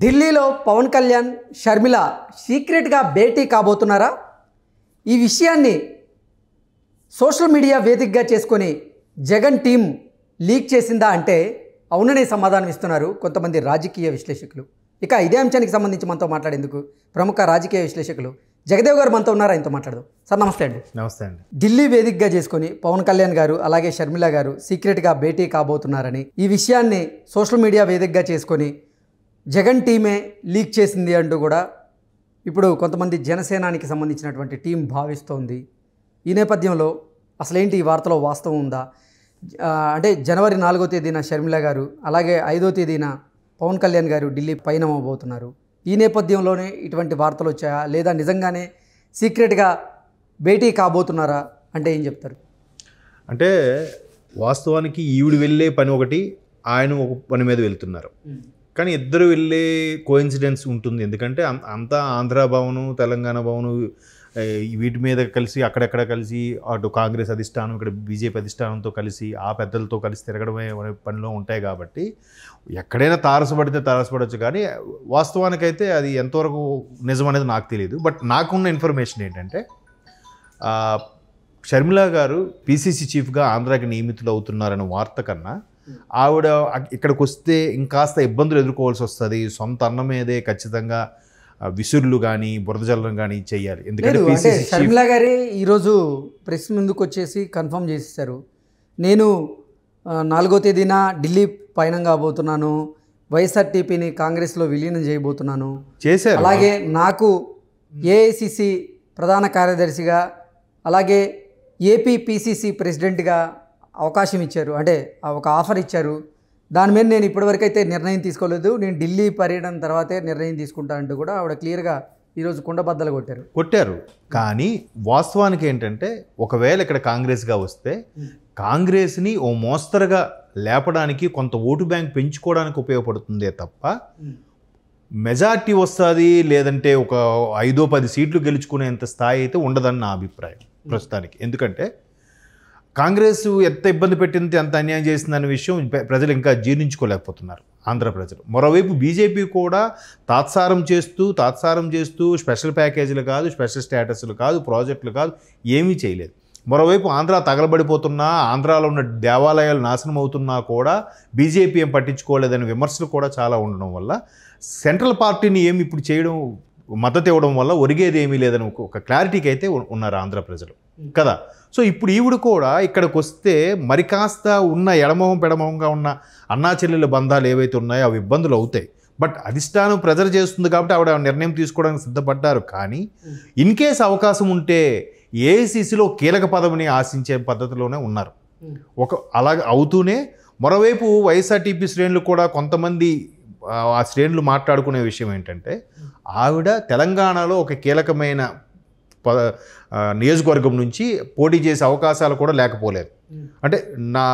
ఢిల్లీలో పవన్ కళ్యాణ్ షర్మిల సీక్రెట్గా భేటీ కాబోతున్నారా ఈ విషయాన్ని సోషల్ మీడియా వేదికగా చేసుకొని జగన్ టీం లీక్ చేసిందా అంటే అవుననే సమాధానం ఇస్తున్నారు కొంతమంది రాజకీయ విశ్లేషకులు ఇక ఇదే అంశానికి సంబంధించి మనతో మాట్లాడేందుకు ప్రముఖ రాజకీయ విశ్లేషకులు జగదేవ్ గారు మనతో ఉన్నారు ఆయనతో మాట్లాడదాం సార్ నమస్తే అండి నమస్తే అండి ఢిల్లీ వేదికగా చేసుకుని పవన్ కళ్యాణ్ గారు అలాగే షర్మిల గారు సీక్రెట్గా భేటీ కాబోతున్నారని ఈ విషయాన్ని సోషల్ మీడియా వేదికగా చేసుకొని జగన్ టీమే లీక్ చేసింది అంటూ కూడా ఇప్పుడు కొంతమంది జనసేనానికి సంబంధించినటువంటి టీం భావిస్తోంది ఈ నేపథ్యంలో అసలేంటి ఈ వార్తలో వాస్తవం ఉందా అంటే జనవరి నాలుగో తేదీన షర్మిల గారు అలాగే ఐదో తేదీన పవన్ కళ్యాణ్ గారు ఢిల్లీ పయనమవబోతున్నారు ఈ నేపథ్యంలోనే ఇటువంటి వార్తలు వచ్చాయా లేదా నిజంగానే సీక్రెట్గా భేటీ కాబోతున్నారా అంటే ఏం చెప్తారు అంటే వాస్తవానికి ఈవిడు వెళ్ళే పని ఒకటి ఆయన ఒక పని మీద వెళ్తున్నారు కానీ ఇద్దరు వెళ్ళే కోయిన్సిడెన్స్ ఉంటుంది ఎందుకంటే అంతా ఆంధ్ర భవను తెలంగాణ భవను వీటి మీద కలిసి అక్కడెక్కడ కలిసి అటు కాంగ్రెస్ అధిష్టానం ఇక్కడ బీజేపీ అధిష్టానంతో కలిసి ఆ పెద్దలతో కలిసి తిరగడమే పనిలో ఉంటాయి కాబట్టి ఎక్కడైనా తారసపడితే తారసపడవచ్చు కానీ వాస్తవానికైతే అది ఎంతవరకు నిజం అనేది నాకు తెలియదు బట్ నాకున్న ఇన్ఫర్మేషన్ ఏంటంటే షర్మిలా గారు పీసీసీ చీఫ్గా ఆంధ్రాకి నియమితులు అవుతున్నారనే వార్త కన్నా ఆవిడ ఇక్కడికి వస్తే ఇంకాస్త ఇబ్బందులు ఎదుర్కోవాల్సి వస్తుంది సొంత అన్నం మీదే ఖచ్చితంగా విసురులు కానీ బురదజల్లం కానీ చేయాలి ఎందుకంటే షర్మిలా గారే ఈరోజు ప్రెస్ ముందుకు వచ్చేసి కన్ఫర్మ్ చేసేసారు నేను నాలుగో తేదీన ఢిల్లీ పయనం కాబోతున్నాను వైఎస్ఆర్టీపీని కాంగ్రెస్లో విలీనం చేయబోతున్నాను చేశారు అలాగే నాకు ఏఐసిసి ప్రధాన కార్యదర్శిగా అలాగే ఏపీపీసీసీ ప్రెసిడెంట్గా అవకాశం ఇచ్చారు అంటే ఒక ఆఫర్ ఇచ్చారు దాని మీద నేను ఇప్పటివరకైతే నిర్ణయం తీసుకోలేదు నేను ఢిల్లీ పర్యటన తర్వాతే నిర్ణయం తీసుకుంటా అంటూ కూడా ఆవిడ క్లియర్గా ఈరోజు కుండబద్దలు కొట్టారు కొట్టారు కానీ వాస్తవానికి ఏంటంటే ఒకవేళ ఇక్కడ కాంగ్రెస్గా వస్తే కాంగ్రెస్ని ఓ మోస్తరుగా లేపడానికి కొంత ఓటు బ్యాంక్ పెంచుకోవడానికి ఉపయోగపడుతుందే తప్ప మెజార్టీ వస్తుంది లేదంటే ఒక ఐదో పది సీట్లు గెలుచుకునేంత స్థాయి అయితే ఉండదని నా అభిప్రాయం ప్రస్తుతానికి ఎందుకంటే కాంగ్రెస్ ఎంత ఇబ్బంది పెట్టింది ఎంత అన్యాయం చేసిందనే విషయం ప్రజలు ఇంకా జీర్ణించుకోలేకపోతున్నారు ఆంధ్ర ప్రజలు మరోవైపు బీజేపీ కూడా తాత్సారం చేస్తూ తాత్సారం చేస్తూ స్పెషల్ ప్యాకేజీలు కాదు స్పెషల్ స్టేటస్లు కాదు ప్రాజెక్టులు కాదు ఏమీ చేయలేదు మరోవైపు ఆంధ్ర తగలబడిపోతున్నా ఆంధ్రాలో ఉన్న దేవాలయాలు నాశనం అవుతున్నా కూడా బీజేపీ ఏం పట్టించుకోలేదనే విమర్శలు కూడా చాలా ఉండడం వల్ల సెంట్రల్ పార్టీని ఏమి ఇప్పుడు చేయడం మద్దతు ఇవ్వడం వల్ల ఒరిగేది ఏమీ లేదని ఒక క్లారిటీకి అయితే ఉన్నారు ఆంధ్ర ప్రజలు కదా సో ఇప్పుడు ఈవిడు కూడా ఇక్కడికి వస్తే మరి కాస్త ఉన్న ఎడమోహం పెడమోహంగా ఉన్న అన్నా చెల్లెల బంధాలు ఏవైతే ఉన్నాయో అవి ఇబ్బందులు అవుతాయి బట్ అధిష్టానం ప్రెజర్ చేస్తుంది కాబట్టి ఆవిడ నిర్ణయం తీసుకోవడానికి సిద్ధపడ్డారు కానీ ఇన్ కేస్ అవకాశం ఉంటే ఏఐసిసిలో కీలక పదవిని ఆశించే పద్ధతిలోనే ఉన్నారు ఒక అలాగ అవుతూనే మరోవైపు వైఎస్ఆర్టీపీ శ్రేణులు కూడా కొంతమంది ఆ శ్రేణులు మాట్లాడుకునే విషయం ఏంటంటే ఆవిడ తెలంగాణలో ఒక కీలకమైన ప నియోజకవర్గం నుంచి పోటీ చేసే అవకాశాలు కూడా లేకపోలేదు అంటే నా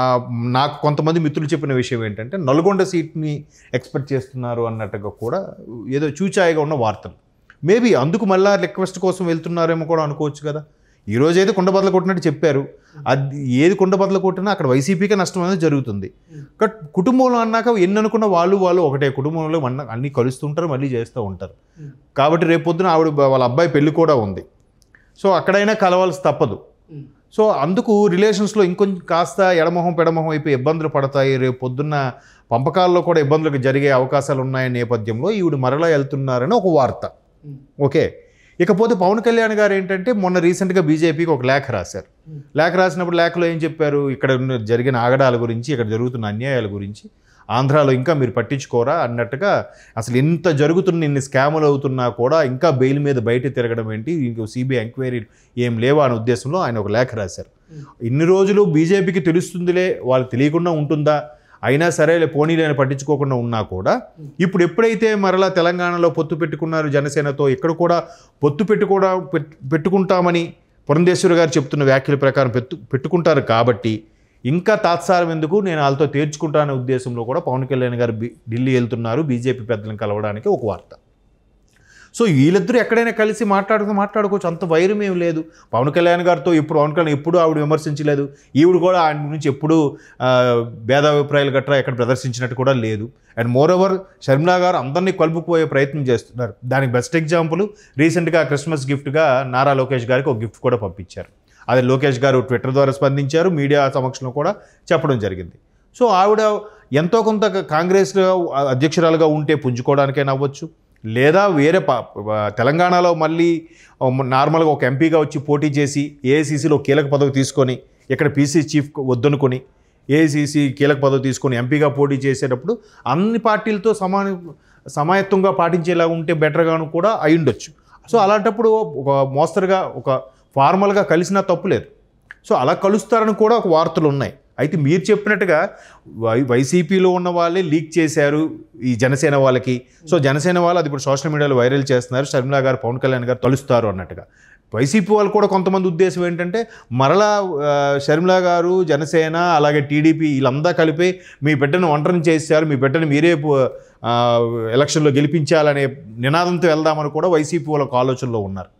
నాకు కొంతమంది మిత్రులు చెప్పిన విషయం ఏంటంటే నల్గొండ సీట్ని ఎక్స్పెక్ట్ చేస్తున్నారు అన్నట్టుగా కూడా ఏదో చూచాయిగా ఉన్న వార్తలు మేబీ అందుకు మళ్ళా రిక్వెస్ట్ కోసం వెళ్తున్నారేమో కూడా అనుకోవచ్చు కదా ఈరోజు ఏది కుండ బద్దలు కొట్టినట్టు చెప్పారు అది ఏది కుండ బద్దలు కొట్టినా అక్కడ వైసీపీకే నష్టం అనేది జరుగుతుంది బట్ hmm. కుటుంబంలో అన్నాక ఎన్ని అనుకున్న వాళ్ళు వాళ్ళు ఒకటే కుటుంబంలో అన్న అన్నీ కలుస్తుంటారు మళ్ళీ చేస్తూ ఉంటారు hmm. కాబట్టి రేపు పొద్దున ఆవిడ వాళ్ళ అబ్బాయి పెళ్ళి కూడా ఉంది సో అక్కడైనా కలవాల్సి తప్పదు hmm. సో అందుకు రిలేషన్స్లో ఇంకొంచెం కాస్త ఎడమొహం పెడమొహం అయిపోయి ఇబ్బందులు పడతాయి రేపు పొద్దున్న పంపకాల్లో కూడా ఇబ్బందులకు జరిగే అవకాశాలు ఉన్నాయని నేపథ్యంలో ఈవిడ మరలా వెళ్తున్నారని ఒక వార్త ఓకే ఇకపోతే పవన్ కళ్యాణ్ గారు ఏంటంటే మొన్న రీసెంట్గా బీజేపీకి ఒక లేఖ రాశారు లేఖ రాసినప్పుడు లేఖలో ఏం చెప్పారు ఇక్కడ జరిగిన ఆగడాల గురించి ఇక్కడ జరుగుతున్న అన్యాయాల గురించి ఆంధ్రాలో ఇంకా మీరు పట్టించుకోరా అన్నట్టుగా అసలు ఇంత జరుగుతున్న ఇన్ని స్కాములు అవుతున్నా కూడా ఇంకా బెయిల్ మీద బయట తిరగడం ఏంటి ఇంకో సిబిఐ ఎంక్వైరీ ఏం లేవా అనే ఉద్దేశంలో ఆయన ఒక లేఖ రాశారు ఇన్ని రోజులు బీజేపీకి తెలుస్తుందిలే వాళ్ళు తెలియకుండా ఉంటుందా అయినా సరే పోనీ అని పట్టించుకోకుండా ఉన్నా కూడా ఇప్పుడు ఎప్పుడైతే మరలా తెలంగాణలో పొత్తు పెట్టుకున్నారు జనసేనతో ఇక్కడ కూడా పొత్తు పెట్టుకోవడం పెట్టుకుంటామని పురంధేశ్వరి గారు చెప్తున్న వ్యాఖ్యల ప్రకారం పెట్టు పెట్టుకుంటారు కాబట్టి ఇంకా తాత్సారం ఎందుకు నేను వాళ్ళతో తేర్చుకుంటానే ఉద్దేశంలో కూడా పవన్ కళ్యాణ్ గారు ఢిల్లీ వెళ్తున్నారు బీజేపీ పెద్దలను కలవడానికి ఒక వార్త సో వీళ్ళిద్దరూ ఎక్కడైనా కలిసి మాట్లాడుకుని మాట్లాడుకోవచ్చు అంత వైరం ఏమి లేదు పవన్ కళ్యాణ్ గారితో ఇప్పుడు పవన్ కళ్యాణ్ ఎప్పుడు ఆవిడ విమర్శించలేదు ఈవిడ కూడా ఆయన గురించి ఎప్పుడూ భేదాభిప్రాయాలు గట్రా ఎక్కడ ప్రదర్శించినట్టు కూడా లేదు అండ్ మోర్ ఓవర్ షర్మిలా గారు అందరినీ కలుపుకుపోయే ప్రయత్నం చేస్తున్నారు దానికి బెస్ట్ ఎగ్జాంపుల్ రీసెంట్గా క్రిస్మస్ గిఫ్ట్గా నారా లోకేష్ గారికి ఒక గిఫ్ట్ కూడా పంపించారు అది లోకేష్ గారు ట్విట్టర్ ద్వారా స్పందించారు మీడియా సమక్షంలో కూడా చెప్పడం జరిగింది సో ఆవిడ ఎంతో కొంత కాంగ్రెస్ అధ్యక్షురాలుగా ఉంటే పుంజుకోవడానికైనా అవ్వచ్చు లేదా వేరే తెలంగాణలో మళ్ళీ నార్మల్గా ఒక ఎంపీగా వచ్చి పోటీ చేసి ఏఐసీసీలో కీలక పదవి తీసుకొని ఇక్కడ పీసీ చీఫ్ వద్దనుకొని ఏఐసీసీ కీలక పదవి తీసుకొని ఎంపీగా పోటీ చేసేటప్పుడు అన్ని పార్టీలతో సమాన సమాయత్వంగా పాటించేలా ఉంటే బెటర్గాను కూడా అయి ఉండొచ్చు సో అలాంటప్పుడు ఒక మోస్తరుగా ఒక ఫార్మల్గా కలిసినా తప్పు లేదు సో అలా కలుస్తారని కూడా ఒక వార్తలు ఉన్నాయి అయితే మీరు చెప్పినట్టుగా వై వైసీపీలో ఉన్న వాళ్ళే లీక్ చేశారు ఈ జనసేన వాళ్ళకి సో జనసేన వాళ్ళు అది ఇప్పుడు సోషల్ మీడియాలో వైరల్ చేస్తున్నారు షర్మిలా గారు పవన్ కళ్యాణ్ గారు తలుస్తారు అన్నట్టుగా వైసీపీ వాళ్ళు కూడా కొంతమంది ఉద్దేశం ఏంటంటే మరలా షర్మిలా గారు జనసేన అలాగే టీడీపీ వీళ్ళందా కలిపి మీ బిడ్డను ఒంటరిని చేశారు మీ బిడ్డను మీరే ఎలక్షన్లో గెలిపించాలనే నినాదంతో వెళ్దామని కూడా వైసీపీ వాళ్ళ ఆలోచనలో ఉన్నారు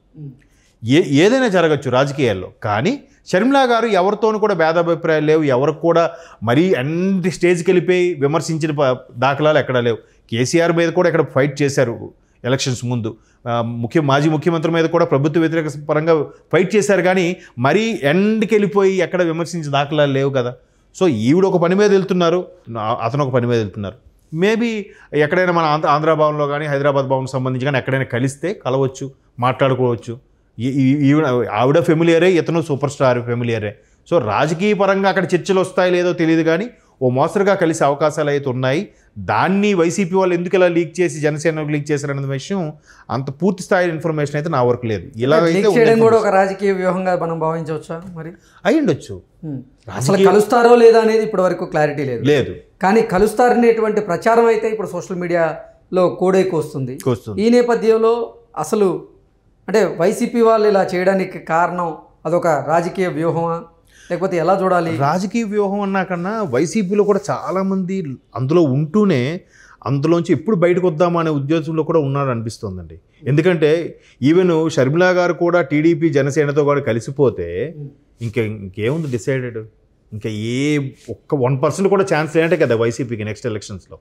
ఏ ఏదైనా జరగచ్చు రాజకీయాల్లో కానీ షర్మిలా గారు ఎవరితోనూ కూడా భేదాభిప్రాయాలు లేవు ఎవరికి కూడా మరీ అన్ని స్టేజ్కి వెళ్ళిపోయి విమర్శించిన దాఖలాలు ఎక్కడా లేవు కేసీఆర్ మీద కూడా ఇక్కడ ఫైట్ చేశారు ఎలక్షన్స్ ముందు ముఖ్య మాజీ ముఖ్యమంత్రి మీద కూడా ప్రభుత్వ వ్యతిరేక పరంగా ఫైట్ చేశారు కానీ మరీ ఎండ్కి వెళ్ళిపోయి ఎక్కడ విమర్శించిన దాఖలాలు లేవు కదా సో ఈవిడ ఒక పని మీద వెళ్తున్నారు అతను ఒక పని మీద వెళ్తున్నారు మేబీ ఎక్కడైనా మన ఆంధ్ర ఆంధ్ర భవన్లో కానీ హైదరాబాద్ భవన్ సంబంధించి కానీ ఎక్కడైనా కలిస్తే కలవచ్చు మాట్లాడుకోవచ్చు ఈవిడ ఆవిడ ఫెమిలియరే ఇతను సూపర్ స్టార్ ఫెమిలియరే సో రాజకీయ పరంగా అక్కడ చర్చలు వస్తాయి లేదో తెలియదు కానీ ఓ మోసరుగా కలిసే అవకాశాలు అయితే ఉన్నాయి దాన్ని వైసీపీ వాళ్ళు ఎందుకు ఇలా లీక్ చేసి జనసేన లీక్ చేశారన్న విషయం అంత పూర్తి స్థాయి ఇన్ఫర్మేషన్ అయితే నా వరకు లేదు ఇలా కూడా ఒక రాజకీయ వ్యూహంగా మనం భావించవచ్చా మరి అయ్యుండొచ్చు అసలు కలుస్తారో లేదా అనేది ఇప్పటి వరకు క్లారిటీ లేదు లేదు కానీ కలుస్తారనేటువంటి ప్రచారం అయితే ఇప్పుడు సోషల్ మీడియాలో కోడేకి వస్తుంది ఈ నేపథ్యంలో అసలు అంటే వైసీపీ వాళ్ళు ఇలా చేయడానికి కారణం అదొక రాజకీయ వ్యూహమా లేకపోతే ఎలా చూడాలి రాజకీయ వ్యూహం అన్నా కన్నా వైసీపీలో కూడా చాలామంది అందులో ఉంటూనే అందులోంచి ఎప్పుడు బయటకు వద్దామా అనే ఉద్దేశంలో కూడా ఉన్నాడు అనిపిస్తుందండి ఎందుకంటే ఈవెన్ షర్మిలా గారు కూడా టీడీపీ జనసేనతో కూడా కలిసిపోతే ఇంకా ఇంకేముంది డిసైడెడ్ ఇంకా ఏ ఒక్క వన్ పర్సెంట్ కూడా ఛాన్స్ లేంటే కదా వైసీపీకి నెక్స్ట్ ఎలక్షన్స్లో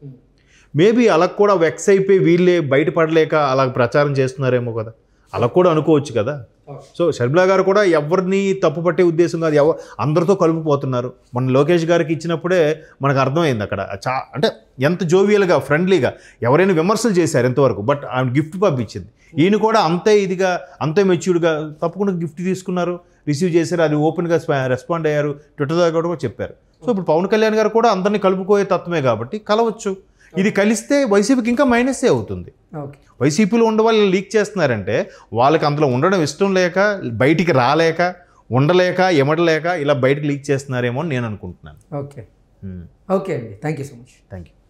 మేబీ అలా కూడా వెక్స్ అయిపోయి వీళ్ళే బయటపడలేక అలా ప్రచారం చేస్తున్నారేమో కదా అలా కూడా అనుకోవచ్చు కదా సో షర్మిలా గారు కూడా ఎవరిని తప్పు పట్టే ఉద్దేశం కాదు ఎవ అందరితో కలుపుపోతున్నారు మన లోకేష్ గారికి ఇచ్చినప్పుడే మనకు అర్థమైంది అక్కడ చా అంటే ఎంత జోవియల్గా ఫ్రెండ్లీగా ఎవరైనా విమర్శలు చేశారు ఎంతవరకు బట్ ఆమె గిఫ్ట్ పంపించింది ఈయన కూడా అంతే ఇదిగా అంతే మెచ్యూర్డ్గా తప్పకుండా గిఫ్ట్ తీసుకున్నారు రిసీవ్ చేశారు అది ఓపెన్గా రెస్పాండ్ అయ్యారు ట్విట్టర్ ద్వారా కూడా చెప్పారు సో ఇప్పుడు పవన్ కళ్యాణ్ గారు కూడా అందరినీ కలుపుకోయే తత్వమే కాబట్టి కలవచ్చు ఇది కలిస్తే వైసీపీకి ఇంకా మైనస్సే అవుతుంది వైసీపీలో ఉండే వాళ్ళు లీక్ చేస్తున్నారంటే వాళ్ళకి అందులో ఉండడం ఇష్టం లేక బయటికి రాలేక ఉండలేక ఎమడలేక ఇలా బయటకు లీక్ చేస్తున్నారేమో అని నేను అనుకుంటున్నాను ఓకే ఓకే అండి thank you so much thank you